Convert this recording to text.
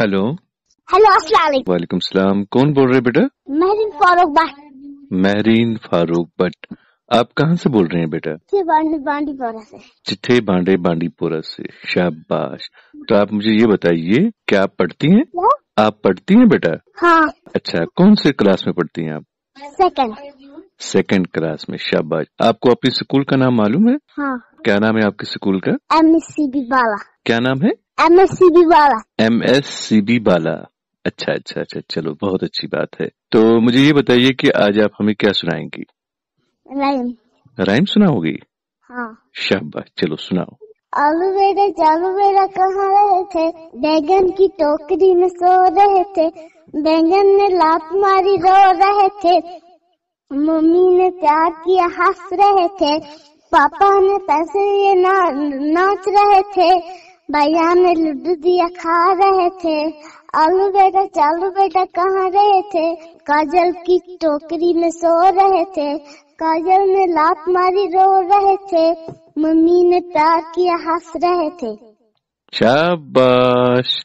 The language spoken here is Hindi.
हेलो हेलो अस्सलाम वालेकुम सलाम कौन बोल रहे बेटा महरीन फारूक भट्ट महरीन फारूक भट्ट आप कहाँ से बोल रहे हैं बेटा चिट्ठे बांडे बांडीपोरा से शाबाश तो आप मुझे ये बताइए क्या आप पढ़ती हैं आप पढ़ती हैं बेटा हाँ अच्छा कौन से क्लास में पढ़ती हैं आप सेकंड सेकंड क्लास में शाबाश आपको अपने स्कूल का नाम मालूम है हाँ क्या नाम है आपके स्कूल का एम सी बी बाला क्या नाम है M S C B Bala M S C B Bala अच्छा अच्छा अच्छा चलो बहुत अच्छी बात है तो मुझे ये बताइए कि आज आप हमें क्या सुनाएंगी राइम राइम सुनाओगी हाँ शाबाश चलो सुनाओ आलू मेरे जालू मेरा कहाँ रहे थे बैंगन की टोकरी में सो रहे थे बैंगन ने लात मारी रो रहे थे मम्मी ने प्यार किया हंस रहे थे पापा ने पैसे ये ना, नाच रहे थे भैया ने लड्डू दिया खा रहे थे आलू बेटा चालू बेटा कहाँ रहे थे काजल की टोकरी में सो रहे थे काजल ने लात मारी रो रहे थे मम्मी ने प्यार किया हंस रहे थे शाबाश